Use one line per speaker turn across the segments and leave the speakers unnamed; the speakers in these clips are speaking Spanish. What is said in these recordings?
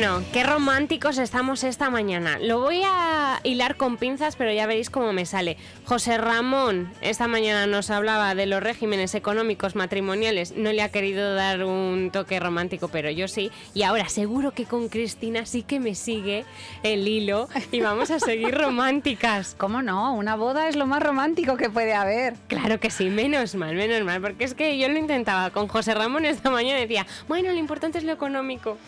Bueno, qué románticos estamos esta mañana. Lo voy a hilar con pinzas, pero ya veréis cómo me sale. José Ramón esta mañana nos hablaba de los regímenes económicos matrimoniales. No le ha querido dar un toque romántico, pero yo sí. Y ahora seguro que con Cristina sí que me sigue el hilo y vamos a seguir románticas. ¿Cómo no? Una boda es lo más romántico que puede haber. Claro que sí, menos mal, menos mal, porque es que yo lo intentaba con José Ramón esta mañana decía, bueno, lo importante es lo económico.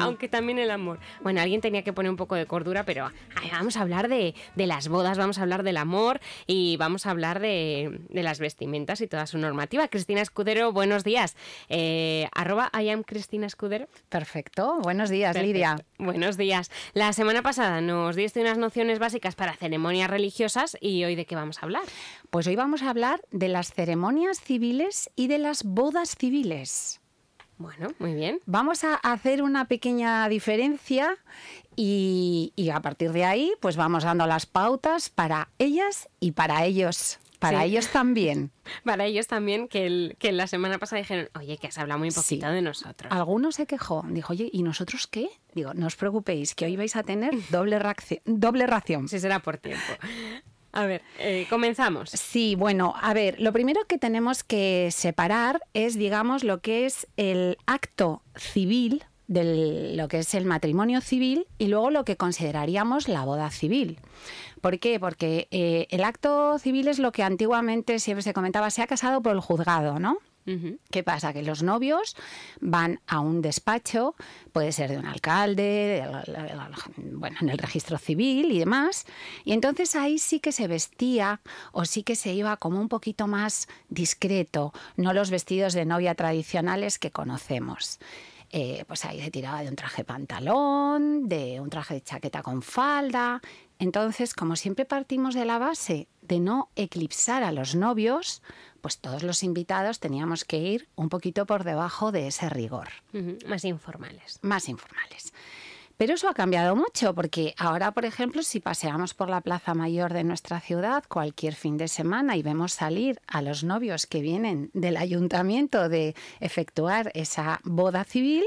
aunque también el amor. Bueno, alguien tenía que poner un poco de cordura, pero vamos a hablar de, las bodas, vamos a hablar del amor y vamos a hablar de, las vestimentas y toda su normativa. Cristina Escudero, buenos días. Eh, arroba I am Cristina Escudero. Perfecto,
buenos días, Lidia.
Buenos días. La semana pasada nos diste unas nociones básicas para ceremonias religiosas y hoy de qué vamos a hablar.
Pues hoy vamos a hablar de las ceremonias civiles y de las bodas civiles. Bueno, muy bien. Vamos a hacer una pequeña diferencia y, a partir de ahí pues vamos dando las pautas para ellas y para ellos. Para ellos también.
Para ellos también, que, que la semana pasada dijeron, oye, que se hablado muy poquito de nosotros.
Algunos se quejó, dijo, oye, ¿y nosotros qué? Digo, no os preocupéis, que hoy vais a tener doble, doble ración. Si será por tiempo. A ver, eh, comenzamos. Sí, bueno, a ver, lo primero que tenemos que separar es, digamos, lo que es el acto civil de lo que es el matrimonio civil y luego lo que consideraríamos la boda civil. ¿Por qué? Porque eh, el acto civil es lo que antiguamente siempre se comentaba, se ha casado por el juzgado, ¿no? ¿Qué pasa? Que los novios van a un despacho, puede ser de un alcalde, bueno, en el registro civil y demás, y entonces ahí sí que se vestía o sí que se iba como un poquito más discreto, no los vestidos de novia tradicionales que conocemos. Eh, pues ahí se tiraba de un traje pantalón, de un traje de chaqueta con falda, entonces, como siempre partimos de la base de no eclipsar a los novios, pues todos los invitados teníamos que ir un poquito por debajo de ese rigor.
Más informales.
Más informales. Pero eso ha cambiado mucho, porque ahora, por ejemplo, si paseamos por la Plaza Mayor de nuestra ciudad cualquier fin de semana y vemos salir a los novios que vienen del ayuntamiento de efectuar esa boda civil,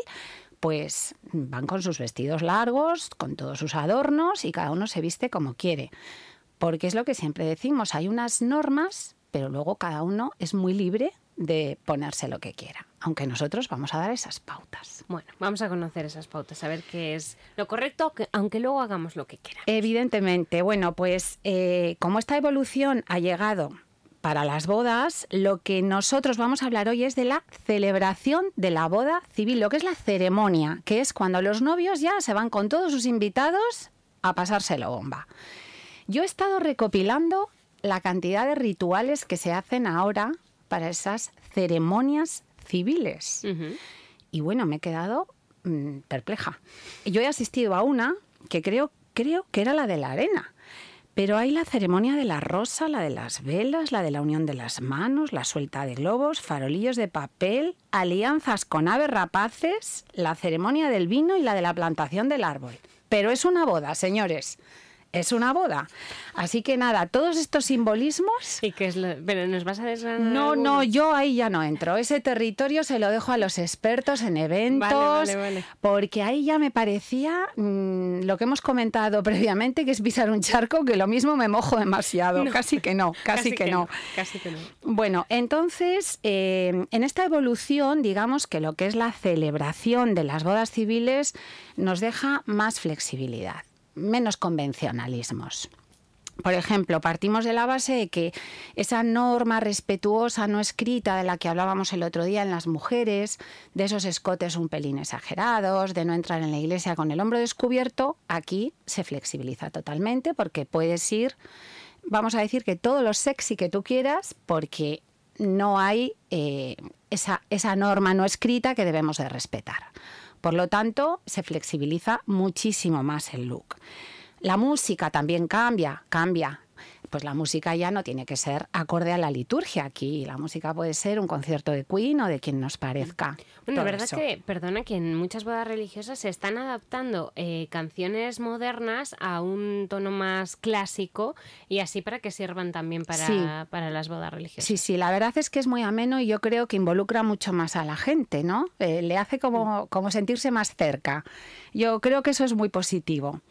pues van con sus vestidos largos, con todos sus adornos y cada uno se viste como quiere. Porque es lo que siempre decimos, hay unas normas, pero luego cada uno es muy libre de ponerse lo que quiera, aunque nosotros vamos a dar esas pautas.
Bueno, vamos a conocer esas pautas, a ver qué es lo correcto, aunque luego hagamos lo que quiera.
Evidentemente, bueno, pues eh, como esta evolución ha llegado para las bodas, lo que nosotros vamos a hablar hoy es de la celebración de la boda civil, lo que es la ceremonia, que es cuando los novios ya se van con todos sus invitados a pasárselo bomba. Yo he estado recopilando la cantidad de rituales que se hacen ahora para esas ceremonias civiles. Y bueno, me he quedado mm, perpleja. Yo he asistido a una que creo, creo que era la de la arena pero hay la ceremonia de la rosa, la de las velas, la de la unión de las manos, la suelta de globos, farolillos de papel, alianzas con aves rapaces, la ceremonia del vino y la de la plantación del árbol. Pero es una boda, señores es una boda. Así que nada, todos estos simbolismos. ¿Y que es lo... Pero nos
vas a desgranar. No, no,
yo ahí ya no entro. Ese territorio se lo dejo a los expertos en eventos. Vale, vale, vale. Porque ahí ya me parecía mm, lo que hemos comentado previamente, que es pisar un charco, que lo mismo me mojo demasiado. Casi que no, casi, que, no. Casi que no. Bueno, entonces, eh, en esta evolución, digamos que lo que es la celebración de las bodas civiles nos deja más flexibilidad menos convencionalismos. Por ejemplo, partimos de la base de que esa norma respetuosa no escrita de la que hablábamos el otro día en las mujeres, de esos escotes un pelín exagerados, de no entrar en la iglesia con el hombro descubierto, aquí se flexibiliza totalmente porque puedes ir, vamos a decir que todo lo sexy que tú quieras, porque no hay eh, esa, esa norma no escrita que debemos de respetar. Por lo tanto, se flexibiliza muchísimo más el look. La música también cambia, cambia pues la música ya no tiene que ser acorde a la liturgia aquí. La música puede ser un concierto de Queen o de quien nos parezca. Bueno, la verdad es
que, perdona, que en muchas bodas religiosas se están adaptando eh, canciones modernas a un tono más clásico y así para que sirvan también para, para las bodas religiosas. Sí,
sí, la verdad es que es muy ameno y yo creo que involucra mucho más a la gente, ¿no? Eh, le hace mm. como sentirse más cerca. Yo creo que eso es muy positivo.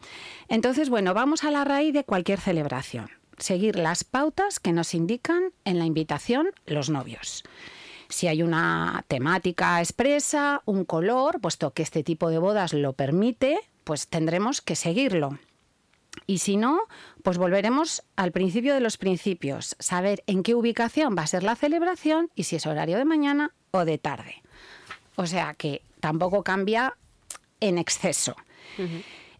Entonces, bueno, vamos a la raíz de cualquier celebración seguir las pautas que nos indican en la invitación los novios. Si hay una temática expresa, un color, puesto que este tipo de bodas lo permite, pues tendremos que seguirlo. Y si no, pues volveremos al principio de los principios, saber en qué ubicación va a ser la celebración y si es horario de mañana o de tarde. O sea que tampoco cambia en exceso.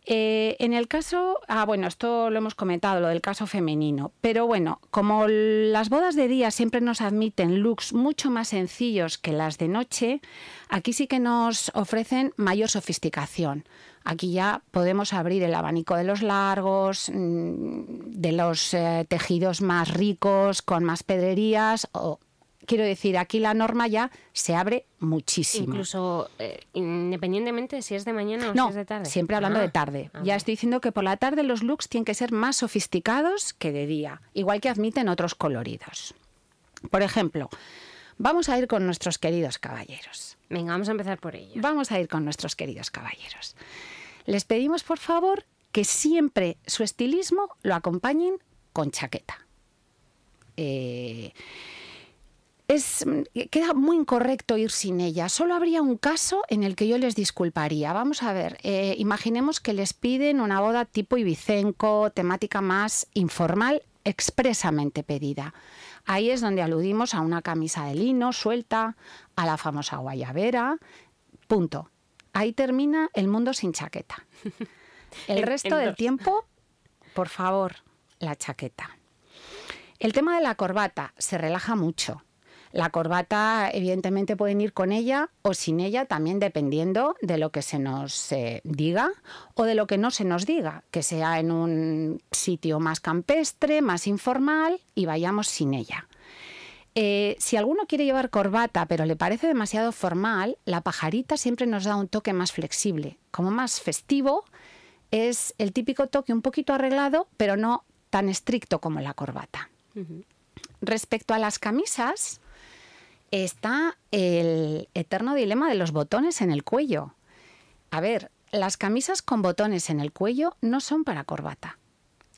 Eh, en el caso, ah, bueno, esto lo hemos comentado, lo del caso femenino, pero bueno, como las bodas de día siempre nos admiten looks mucho más sencillos que las de noche, aquí sí que nos ofrecen mayor sofisticación. Aquí ya podemos abrir el abanico de los largos, mm, de los eh, tejidos más ricos, con más pedrerías o quiero decir, aquí la norma ya se abre muchísimo. Incluso
eh, independientemente si es de mañana o si es de tarde. Siempre hablando ah, de tarde. Ah,
ya estoy diciendo que por la tarde los looks tienen que ser más sofisticados que de día, igual que admiten otros coloridos. Por ejemplo, vamos a ir con nuestros queridos caballeros. Venga, vamos a empezar por ellos. Vamos a ir con nuestros queridos caballeros. Les pedimos, por favor, que siempre su estilismo lo acompañen con chaqueta. Eh, es, queda muy incorrecto ir sin ella. Solo habría un caso en el que yo les disculparía. Vamos a ver, eh, imaginemos que les piden una boda tipo ibicenco, temática más informal, expresamente pedida. Ahí es donde aludimos a una camisa de lino suelta, a la famosa guayabera. Punto. Ahí termina el mundo sin chaqueta. El resto del tiempo, por favor, la chaqueta. El tema de la corbata se relaja mucho. La corbata, evidentemente, pueden ir con ella o sin ella, también dependiendo de lo que se nos eh, diga o de lo que no se nos diga, que sea en un sitio más campestre, más informal y vayamos sin ella. Eh, si alguno quiere llevar corbata pero le parece demasiado formal, la pajarita siempre nos da un toque más flexible, como más festivo. Es el típico toque un poquito arreglado, pero no tan estricto como la corbata. Respecto a las camisas, está el eterno dilema de los botones en el cuello. A ver, las camisas con botones en el cuello no son para corbata.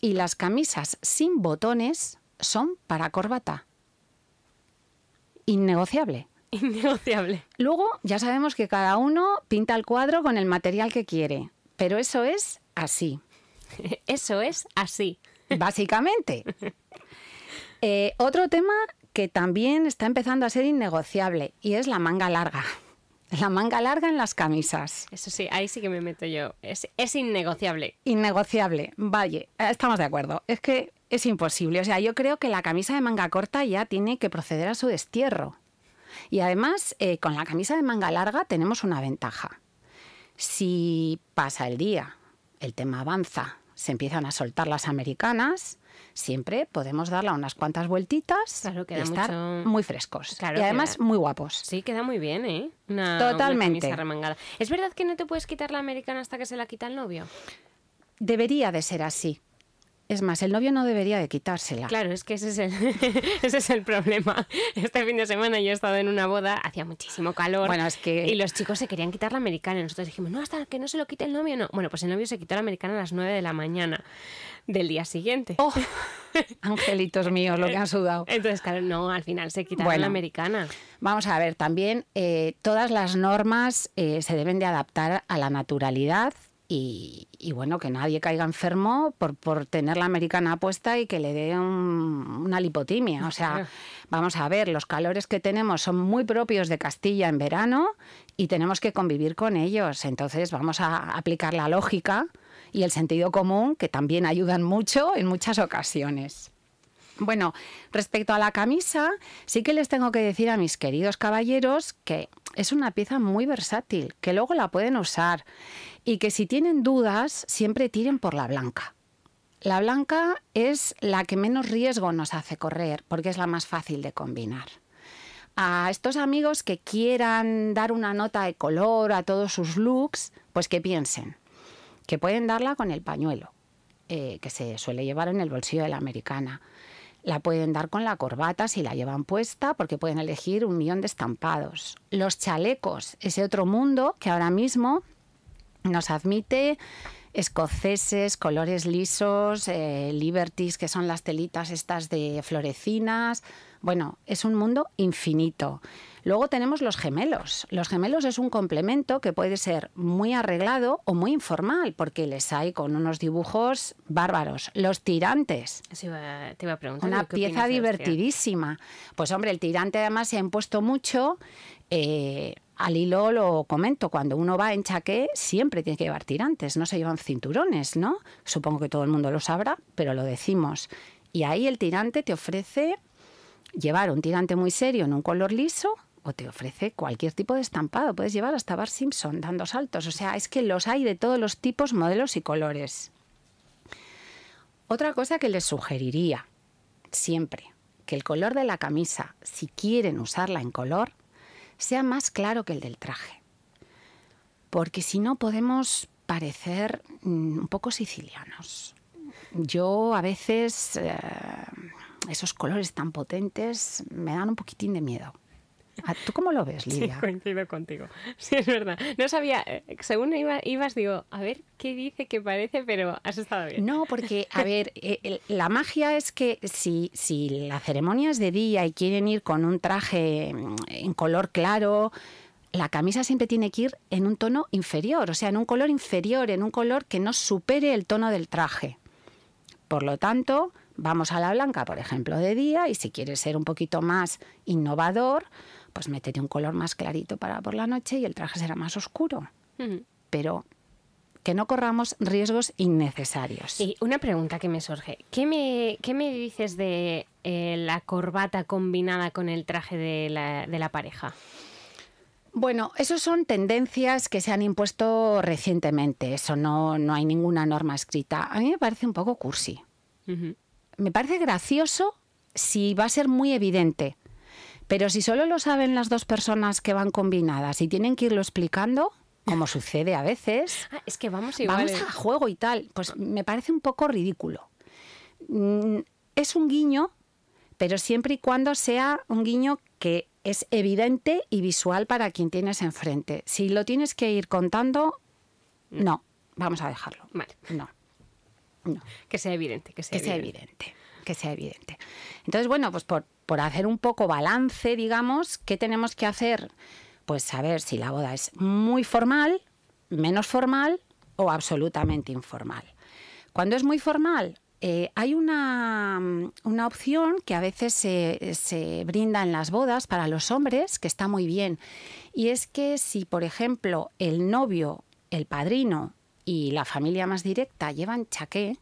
Y las camisas sin botones son para corbata. Innegociable.
Innegociable.
Luego ya sabemos que cada uno pinta el cuadro con el material que quiere, pero eso es así.
eso es así.
Básicamente. Eh, otro tema que también está empezando a ser innegociable y es la manga larga. La manga larga en las camisas. Eso sí, ahí sí que me meto yo.
Es, innegociable.
Innegociable, vale, estamos de acuerdo. Es que es imposible. O sea, yo creo que la camisa de manga corta ya tiene que proceder a su destierro. Y además, eh, con la camisa de manga larga tenemos una ventaja. Si pasa el día, el tema avanza, se empiezan a soltar las americanas, siempre podemos darla unas cuantas vueltitas y estar muy frescos. y además muy guapos. Sí, queda muy bien, ¿eh? Totalmente.
¿Es verdad que no te puedes quitar la americana hasta que se la quita el novio?
Debería de ser así. Es más, el novio no debería de quitársela. Claro,
es que ese es el, problema. Este fin de semana yo he estado en una boda, hacía muchísimo calor. Bueno, que... Y los chicos se querían quitar la americana. Nosotros dijimos, no, hasta que no se lo quite el novio, no. Bueno, pues el novio se quitó la americana a las 9 de la mañana del día siguiente. ¡Oh! Angelitos míos, lo que han sudado. Entonces, claro, no, al final se quitaron la americana.
Vamos a ver, también eh, todas las normas eh, se deben de adaptar a la naturalidad y, bueno, que nadie caiga enfermo por, por tener la americana puesta y que le dé una lipotimia. O sea, vamos a ver, los calores que tenemos son muy propios de Castilla en verano y tenemos que convivir con ellos. Entonces vamos a aplicar la lógica y el sentido común, que también ayudan mucho en muchas ocasiones. Bueno, respecto a la camisa, sí que les tengo que decir a mis queridos caballeros que es una pieza muy versátil, que luego la pueden usar y que si tienen dudas, siempre tiren por la blanca. La blanca es la que menos riesgo nos hace correr porque es la más fácil de combinar. A estos amigos que quieran dar una nota de color a todos sus looks, pues que piensen que pueden darla con el pañuelo, eh, que se suele llevar en el bolsillo de la americana la pueden dar con la corbata si la llevan puesta, porque pueden elegir un millón de estampados. Los chalecos, ese otro mundo que ahora mismo nos admite escoceses, colores lisos, eh, liberties, que son las telitas estas de florecinas. Bueno, es un mundo infinito. Luego tenemos los gemelos. Los gemelos es un complemento que puede ser muy arreglado o muy informal, porque les hay con unos dibujos bárbaros. Los tirantes.
Una pieza divertidísima.
Pues hombre, el tirante además se ha impuesto mucho. Eh, al hilo lo comento, cuando uno va en chaqué siempre tiene que llevar tirantes, no se llevan cinturones, ¿no? Supongo que todo el mundo lo sabrá, pero lo decimos. Y ahí el tirante te ofrece llevar un tirante muy serio en un color liso te ofrece cualquier tipo de estampado. Puedes llevar hasta Bar Simpson dando saltos. O sea, es que los hay de todos los tipos, modelos y colores. Otra cosa que les sugeriría siempre, que el color de la camisa, si quieren usarla en color, sea más claro que el del traje. Porque si no podemos parecer mm, un poco sicilianos. Yo a veces eh, esos colores tan potentes me dan un poquitín de miedo. Ah, ¿Tú cómo lo ves, Lidia? Sí,
coincido contigo. Sí, es verdad. No sabía, eh, según ibas, digo, a ver qué dice que parece, pero has estado bien. No, porque, a ver,
eh, la magia es que si, si la ceremonia es de día y quieren ir con un traje mm, en color claro, la camisa siempre tiene que ir en un tono inferior, o sea, en un color inferior, en un color que no supere el tono del traje. Por lo tanto, Vamos a la blanca, por ejemplo, de día y si quieres ser un poquito más innovador, pues métete un color más clarito para por la noche y el traje será más oscuro. Pero que no corramos riesgos innecesarios. Y una pregunta que me
surge. ¿Qué me, qué me dices de eh, la corbata combinada con el traje de la, pareja?
Bueno, esas son tendencias que se han impuesto recientemente. Eso no, no hay ninguna norma escrita. A mí me parece un poco cursi me parece gracioso si va a ser muy evidente. Pero si solo lo saben las dos personas que van combinadas y tienen que irlo explicando, como sucede a veces, ah, es que
vamos igual. Eh. a
juego y tal, pues me parece un poco ridículo. Mm, es un guiño, pero siempre y cuando sea un guiño que es evidente y visual para quien tienes enfrente. Si lo tienes que ir contando, mm. no, vamos a dejarlo. No. Que sea evidente, que sea evidente. que sea evidente. Entonces, bueno, pues por, hacer un poco balance, digamos, ¿qué tenemos que hacer? Pues saber si la boda es muy formal, menos formal o absolutamente informal. Cuando es muy formal, eh, hay mm, una, opción que a veces se, se brinda en las bodas para los hombres, que está muy bien, y es que si, por ejemplo, el novio, el padrino y la familia más directa llevan chaqué,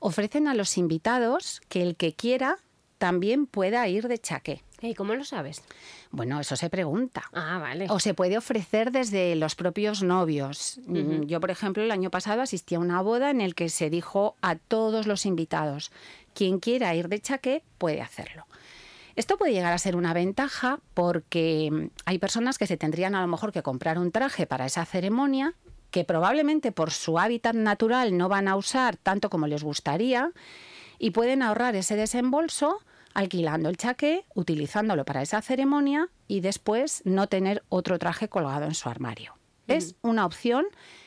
ofrecen a los invitados que el que quiera también pueda ir de chaqué. ¿Y cómo lo sabes? Bueno, eso se pregunta.
Ah, vale. O se
puede ofrecer desde los propios novios. Mm, yo, por ejemplo, el año pasado asistí a una boda en el que se dijo a todos los invitados, quien quiera ir de chaqué puede hacerlo. Esto puede llegar a ser una ventaja porque mm, hay personas que se tendrían a lo mejor que comprar un traje para esa ceremonia que probablemente por su hábitat natural no van a usar tanto como les gustaría y pueden ahorrar ese desembolso alquilando el chaqué, utilizándolo para esa ceremonia y después no tener otro traje colgado en su armario. Es una opción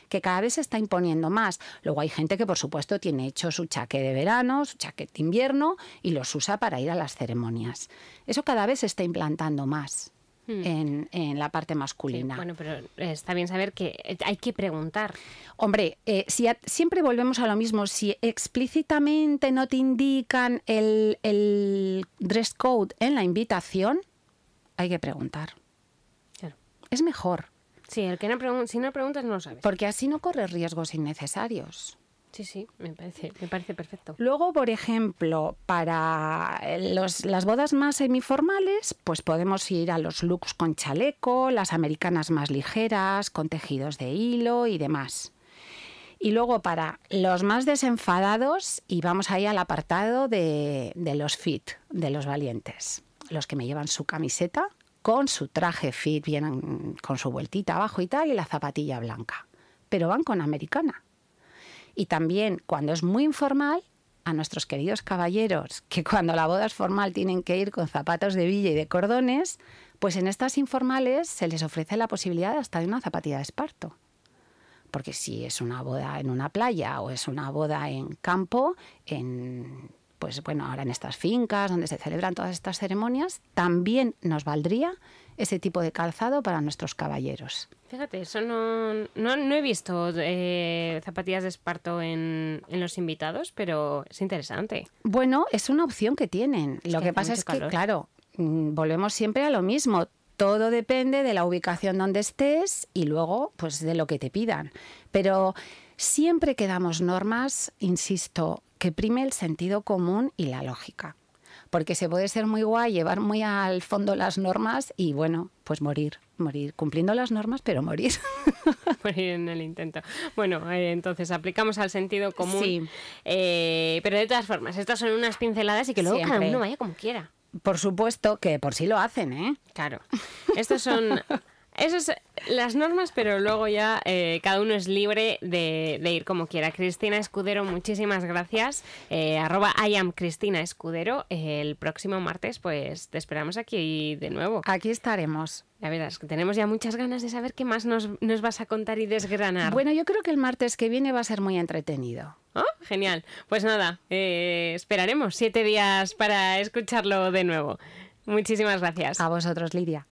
que cada vez se está imponiendo más. Luego hay gente que, por supuesto, tiene hecho su chaqué de verano, su chaqué de invierno y los usa para ir a las ceremonias. Eso cada vez se está implantando más. Hmm. en, la parte masculina. bueno, pero eh, está bien saber que eh, hay que preguntar. Hombre, eh, si siempre volvemos a lo mismo. Si explícitamente no te indican el, dress code en la invitación, hay que preguntar. Es mejor. Sí,
el que no si no preguntas no lo sabes.
Porque así no corres riesgos innecesarios. Sí, sí, me parece, me parece perfecto. Luego, por ejemplo, para las bodas más semiformales, pues podemos ir a los looks con chaleco, las americanas más ligeras, con tejidos de hilo y demás. Y luego para los más desenfadados, y vamos ahí al apartado de, de los fit, de los valientes, los que me llevan su camiseta con su traje fit, vienen con su vueltita abajo y tal, y la zapatilla blanca, pero van con americana y también cuando es muy informal a nuestros queridos caballeros que cuando la boda es formal tienen que ir con zapatos de villa y de cordones, pues en estas informales se les ofrece la posibilidad hasta de una zapatilla de esparto. Porque si es una boda en una playa o es una boda en campo, en pues bueno, ahora en estas fincas donde se celebran todas estas ceremonias, también nos valdría ese tipo de calzado para nuestros caballeros.
Fíjate, eso no, he visto eh, zapatillas de esparto en, los invitados, pero es interesante.
Bueno, es una opción que tienen. lo que, pasa es que, claro, mm, volvemos siempre a lo mismo todo depende de la ubicación donde estés y luego pues de lo que te pidan. Pero siempre que damos normas, insisto, que prime el sentido común y la lógica porque se puede ser muy guay, llevar muy al fondo las normas y bueno, pues morir, morir, cumpliendo las normas, pero morir.
morir en el intento. Bueno, eh, entonces aplicamos al sentido común. Sí. Eh, pero de todas formas, estas son unas
pinceladas y que luego cada uno vaya como quiera. Por supuesto que por sí lo hacen, ¿eh? Claro.
Estos son Esas son eh, las normas, pero luego ya eh, cada uno es libre de, ir como quiera. Cristina Escudero, muchísimas gracias. Eh, arroba I am Cristina Escudero. el próximo martes, pues te esperamos aquí de nuevo. Aquí estaremos. La verdad es que tenemos ya muchas ganas de saber qué más nos, vas a contar y desgranar. Bueno,
yo creo que el martes que viene va a ser muy entretenido.
Oh, genial. Pues nada, esperaremos siete días para escucharlo de nuevo. Muchísimas gracias. A vosotros, Lidia.